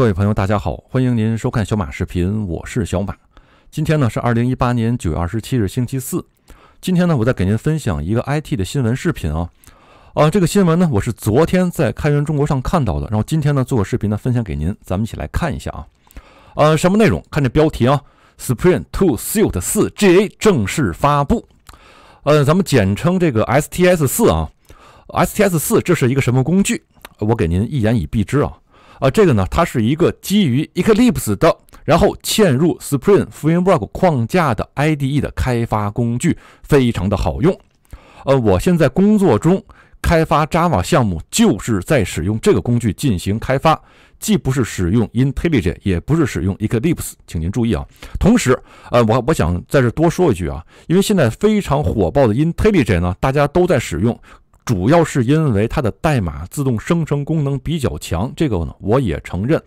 各位朋友，大家好，欢迎您收看小马视频，我是小马。今天呢是二零一八年九月二十七日，星期四。今天呢，我再给您分享一个 IT 的新闻视频啊。啊，这个新闻呢，我是昨天在开源中国上看到的，然后今天呢做个视频呢分享给您，咱们一起来看一下啊。呃，什么内容？看这标题啊，Spring t o o s u i t 四 GA 正式发布。呃，咱们简称这个 STS 四啊。STS 四这是一个什么工具？我给您一言以蔽之啊。啊，这个呢，它是一个基于 Eclipse 的，然后嵌入 Spring Framework 框架的 IDE 的开发工具，非常的好用。呃，我现在工作中开发 Java 项目，就是在使用这个工具进行开发，既不是使用 IntelliJ，也不是使用 Eclipse。请您注意啊。同时，呃，我我想在这多说一句啊，因为现在非常火爆的 IntelliJ 呢，大家都在使用。主要是因为它的代码自动生成功能比较强，这个呢我也承认。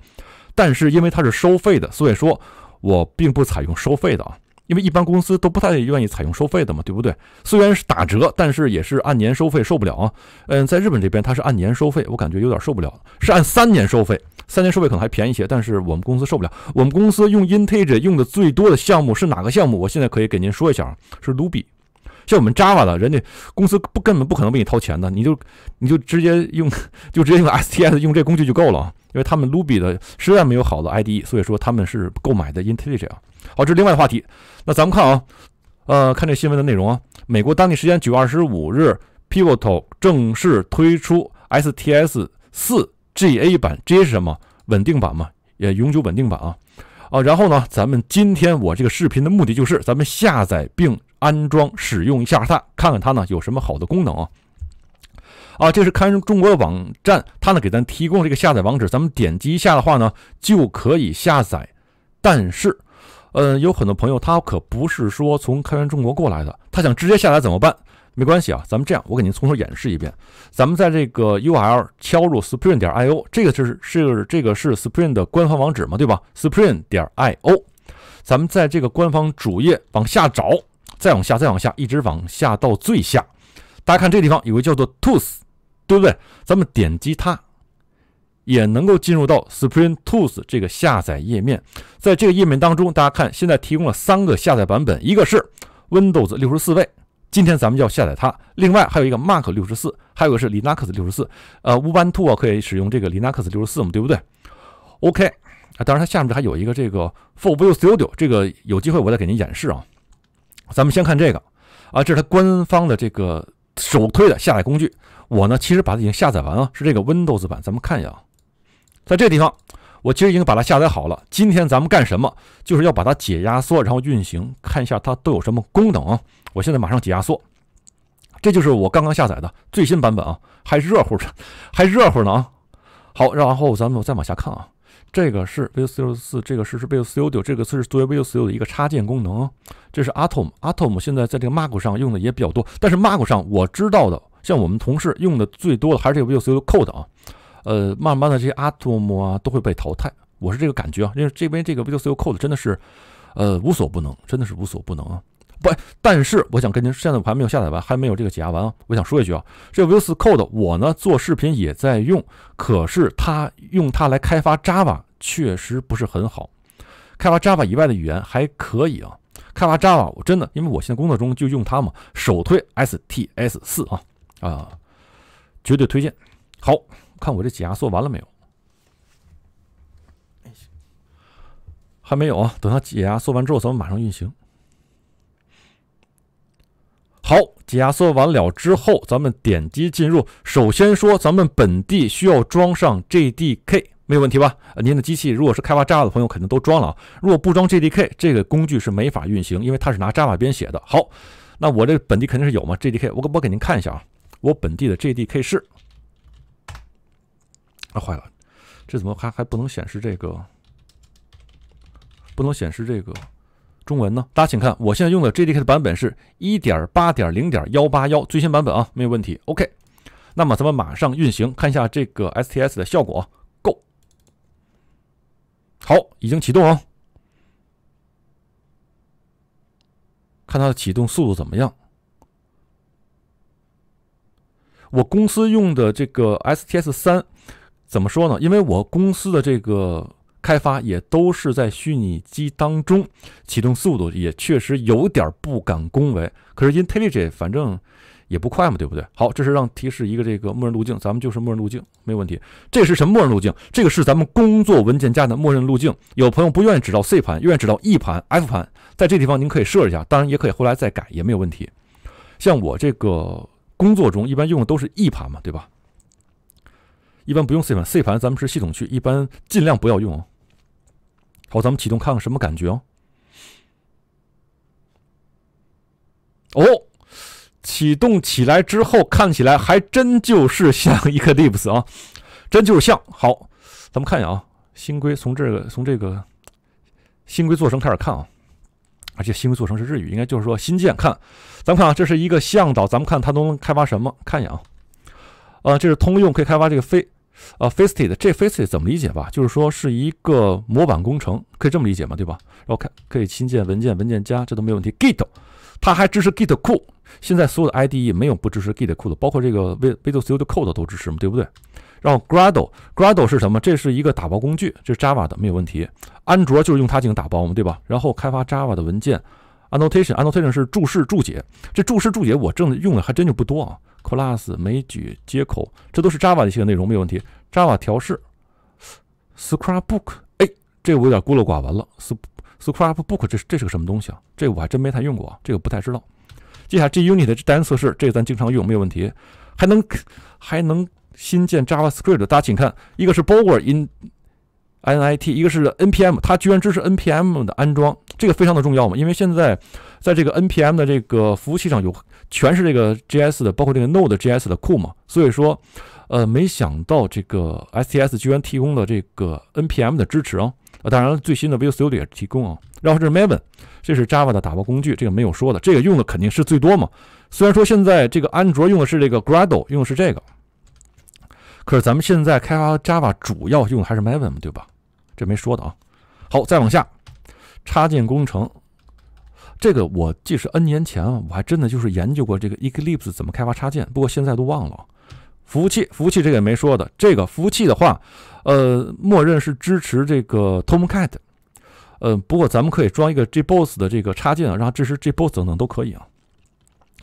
但是因为它是收费的，所以说我并不采用收费的啊，因为一般公司都不太愿意采用收费的嘛，对不对？虽然是打折，但是也是按年收费，受不了啊。嗯，在日本这边它是按年收费，我感觉有点受不了，是按三年收费，三年收费可能还便宜些，但是我们公司受不了。我们公司用 i n t a g e 用的最多的项目是哪个项目？我现在可以给您说一下，是 Ruby。像我们 Java 的，人家公司不根本不可能为你掏钱的，你就你就直接用，就直接用 STS，用这工具就够了啊。因为他们 Ruby 的实在没有好的 IDE，所以说他们是购买的 IntelliJ 啊。好，这是另外话题。那咱们看啊，呃，看这新闻的内容啊。美国当地时间九月二十五日，Pivotal 正式推出 STS 四 GA 版，GA 是什么？稳定版嘛，也永久稳定版啊。啊，然后呢，咱们今天我这个视频的目的就是，咱们下载并。安装使用一下它，看看它呢有什么好的功能啊？啊，这是开源中国的网站，它呢给咱提供这个下载网址，咱们点击一下的话呢就可以下载。但是，呃，有很多朋友他可不是说从开源中国过来的，他想直接下载怎么办？没关系啊，咱们这样，我给您从头演示一遍。咱们在这个 U L 敲入 Spring 点 I O，这个就是这个这个是 Spring 的官方网址嘛，对吧？Spring 点 I O，咱们在这个官方主页往下找。再往下，再往下，一直往下到最下。大家看这地方有个叫做 Tooth，对不对？咱们点击它，也能够进入到 Spring Tooth 这个下载页面。在这个页面当中，大家看，现在提供了三个下载版本，一个是 Windows 六十四位，今天咱们要下载它。另外还有一个 Mac 六十四，还有一个是 Linux 六十四。呃，Ubuntu 可以使用这个 Linux 六十四嘛？对不对？OK，啊，当然它下面这还有一个这个 For Visual Studio，这个有机会我再给您演示啊。咱们先看这个啊，这是它官方的这个首推的下载工具。我呢，其实把它已经下载完了，是这个 Windows 版。咱们看一下啊，在这地方，我其实已经把它下载好了。今天咱们干什么？就是要把它解压缩，然后运行，看一下它都有什么功能。啊。我现在马上解压缩，这就是我刚刚下载的最新版本啊，还热乎着，还热乎呢啊。好，然后咱们再往下看啊。这个是 Visual Studio，这个是是 Visual Studio，这个是作为 Visual Studio 的一个插件功能啊。这是 Atom，Atom 现在在这个 Mac 上用的也比较多，但是 Mac 上我知道的，像我们同事用的最多的还是这个 Visual Studio Code 啊。呃，慢慢的这些 Atom 啊都会被淘汰，我是这个感觉啊，因为这边这个 Visual Studio Code 真的是，呃，无所不能，真的是无所不能啊。不，但是我想跟您，现在我还没有下载完，还没有这个解压完啊。我想说一句啊，这 v i s Code 我呢做视频也在用，可是它用它来开发 Java 确实不是很好，开发 Java 以外的语言还可以啊。开发 Java 我真的，因为我现在工作中就用它嘛。首推 STS 四啊啊，绝对推荐。好看我这解压缩完了没有？还没有啊，等它解压缩完之后，咱们马上运行。好，解压缩完了之后，咱们点击进入。首先说，咱们本地需要装上 JDK，没有问题吧？您的机器如果是开发 Java 的朋友，肯定都装了啊。如果不装 JDK，这个工具是没法运行，因为它是拿 Java 编写的。好，那我这本地肯定是有嘛 JDK。我我给您看一下啊，我本地的 JDK 是……啊，坏了，这怎么还还不能显示这个？不能显示这个？中文呢？大家请看，我现在用的 JDK 的版本是一点八点零点幺八幺，最新版本啊，没有问题。OK，那么咱们马上运行，看一下这个 STS 的效果。Go，好，已经启动啊，看它的启动速度怎么样。我公司用的这个 STS 三，怎么说呢？因为我公司的这个。开发也都是在虚拟机当中，启动速度也确实有点不敢恭维。可是 Inteliji 反正也不快嘛，对不对？好，这是让提示一个这个默认路径，咱们就是默认路径没有问题。这是什么默认路径？这个是咱们工作文件夹的默认路径。有朋友不愿意指到 C 盘，愿意指到 E 盘、F 盘，在这地方您可以设一下，当然也可以后来再改也没有问题。像我这个工作中一般用的都是 E 盘嘛，对吧？一般不用 C 盘，C 盘咱们是系统区，一般尽量不要用哦。好，咱们启动看看什么感觉哦。哦，启动起来之后看起来还真就是像 Eclipse 啊，真就是像。好，咱们看一下啊，新规从这个从这个新规做成开始看啊，而且新规做成是日语，应该就是说新建看，咱们看啊，这是一个向导，咱们看它都能开发什么，看一眼啊。呃，这是通用可以开发这个飞。啊 f a s t e d 这 f a s t e d 怎么理解吧？就是说是一个模板工程，可以这么理解吗？对吧？然后看可以新建文件、文件夹，这都没问题。Git，它还支持 Git 库，现在所有的 IDE 没有不支持 Git 库的，包括这个 w i w do Studio Code 都支持嘛，对不对？然后 Gradle，Gradle 是什么？这是一个打包工具，这是 Java 的，没有问题。安卓就是用它进行打包嘛，对吧？然后开发 Java 的文件。annotation annotation 是注释注解，这注释注解我正用的还真就不多啊。class、枚举、接口，这都是 Java 的一些内容，没有问题。Java 调试 s c r a p b o o k 哎，这我有点孤陋寡闻了。Scr a p b o o k 这这是个什么东西啊？这我还真没太用过，这个不太知道。接下来这 u n i t 的单元测试，这咱经常用，没有问题。还能还能新建 Java script，大家请看，一个是 Bower in N I T，一个是 N P M，它居然支持 N P M 的安装。这个非常的重要嘛，因为现在，在这个 NPM 的这个服务器上有全是这个 JS 的，包括这个 Node JS 的库嘛。所以说，呃，没想到这个 s t s 居然提供了这个 NPM 的支持啊！啊，当然最新的 v s u Studio 也提供啊。然后这是 Maven，这是 Java 的打包工具，这个没有说的，这个用的肯定是最多嘛。虽然说现在这个安卓用的是这个 Gradle，用的是这个，可是咱们现在开发 Java 主要用的还是 Maven 嘛，对吧？这没说的啊。好，再往下。插件工程，这个我即使 N 年前啊，我还真的就是研究过这个 Eclipse 怎么开发插件，不过现在都忘了。服务器，服务器这个也没说的。这个服务器的话，呃，默认是支持这个 Tomcat，呃，不过咱们可以装一个 JBoss 的这个插件啊，让它支持 JBoss 等等都可以啊。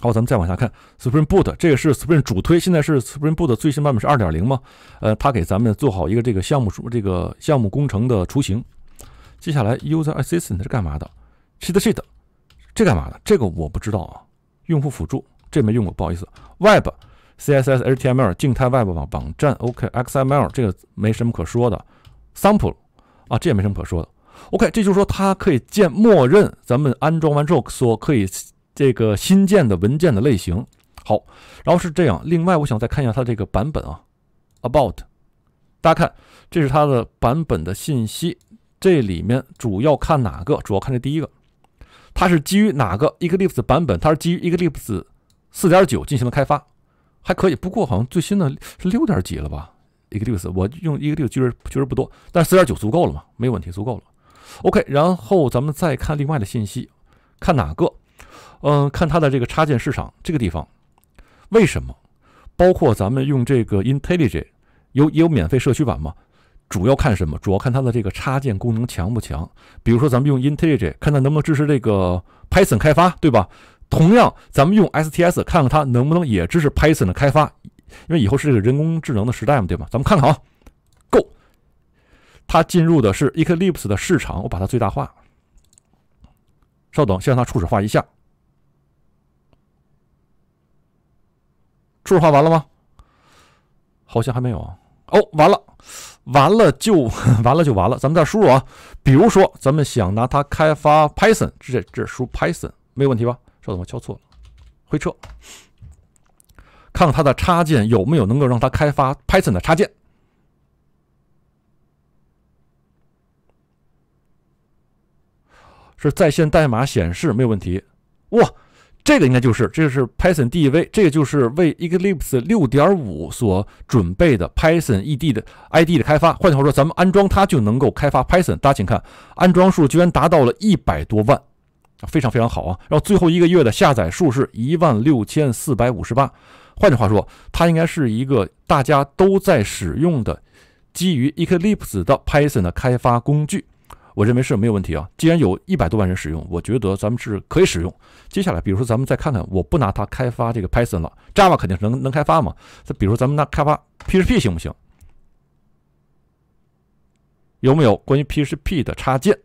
好，咱们再往下看 Spring Boot，这个是 Spring 主推，现在是 Spring Boot 最新版本是2.0吗？呃，它给咱们做好一个这个项目，这个项目工程的雏形。接下来，User Assistant 是干嘛的？Sheet Sheet，这干嘛的？这个我不知道啊。用户辅助，这没用过，不好意思。Web CSS HTML 静态 Web 网网站，OK XML 这个没什么可说的。Sample 啊，这也没什么可说的。OK，这就是说它可以建默认，咱们安装完之后所可以这个新建的文件的类型。好，然后是这样。另外，我想再看一下它这个版本啊。About，大家看，这是它的版本的信息。这里面主要看哪个？主要看这第一个，它是基于哪个 Eclipse 版本？它是基于 Eclipse 四点九进行了开发，还可以。不过好像最新的是六点几了吧？Eclipse 我用 Eclipse 确实确实不多，但四点九足够了嘛？没问题，足够了。OK，然后咱们再看另外的信息，看哪个？嗯，看它的这个插件市场这个地方，为什么？包括咱们用这个 IntelliJ，有也有免费社区版吗？主要看什么？主要看它的这个插件功能强不强。比如说，咱们用 IntelliJ 看它能不能支持这个 Python 开发，对吧？同样，咱们用 STS 看看它能不能也支持 Python 的开发，因为以后是这个人工智能的时代嘛，对吧？咱们看看啊，Go，它进入的是 Eclipse 的市场，我把它最大化。稍等，先让它初始化一下。初始化完了吗？好像还没有啊。哦，完了。完了就 完了就完了，咱们再输入啊。比如说，咱们想拿它开发 Python，直接这输 Python 没有问题吧？稍等，我敲错了，回车。看看它的插件有没有能够让它开发 Python 的插件，是在线代码显示没有问题，哇。这个应该就是，这个是 Python d e 这个就是为 Eclipse 6.5所准备的 Python e d 的 i d 的开发。换句话说，咱们安装它就能够开发 Python。大家请看，安装数居然达到了一百多万，非常非常好啊。然后最后一个月的下载数是一万六千四百五十八。换句话说，它应该是一个大家都在使用的基于 Eclipse 的 Python 的开发工具。我认为是没有问题啊！既然有一百多万人使用，我觉得咱们是可以使用。接下来，比如说咱们再看看，我不拿它开发这个 Python 了，Java 肯定是能能开发嘛？再比如咱们拿开发 PHP 行不行？有没有关于 PHP 的插件？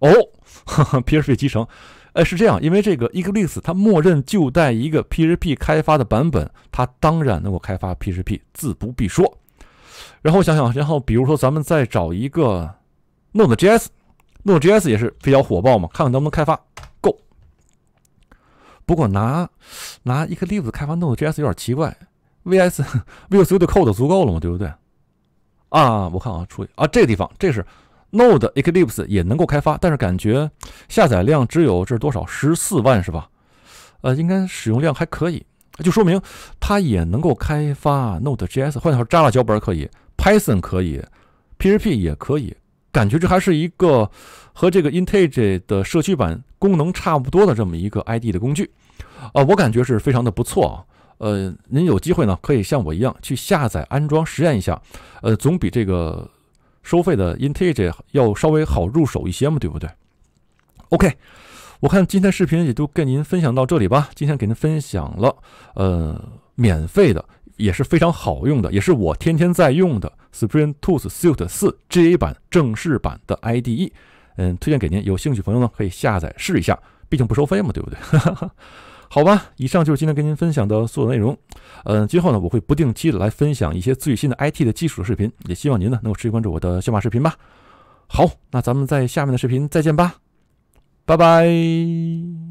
哦，PHP 集成，哎，是这样，因为这个 Eclipse 它默认就带一个 PHP 开发的版本，它当然能够开发 PHP，自不必说。然后想想，然后比如说咱们再找一个。Node.js，Node.js 也是比较火爆嘛，看看能不能开发。Go，不过拿拿 Eclipse 开发 Node.js 有点奇怪。VS Visual Studio Code 足够了吗？对不对？啊，我看啊，出啊，这个地方这是 Node Eclipse 也能够开发，但是感觉下载量只有这是多少十四万是吧？呃，应该使用量还可以，就说明它也能够开发 Node.js。换句话说，Java 脚本可以，Python 可以，PHP 也可以。感觉这还是一个和这个 i n t e l e 的社区版功能差不多的这么一个 ID 的工具，啊，我感觉是非常的不错啊。呃，您有机会呢，可以像我一样去下载安装实验一下，呃，总比这个收费的 i n t e l e 要稍微好入手一些嘛，对不对？OK，我看今天视频也就跟您分享到这里吧。今天给您分享了呃，免费的。也是非常好用的，也是我天天在用的 Spring Tools s u i t 四 GA 版正式版的 IDE，嗯，推荐给您，有兴趣朋友呢可以下载试一下，毕竟不收费嘛，对不对？好吧，以上就是今天跟您分享的所有内容，嗯，今后呢我会不定期的来分享一些最新的 IT 的技术的视频，也希望您呢能够持续关注我的小马视频吧。好，那咱们在下面的视频再见吧，拜拜。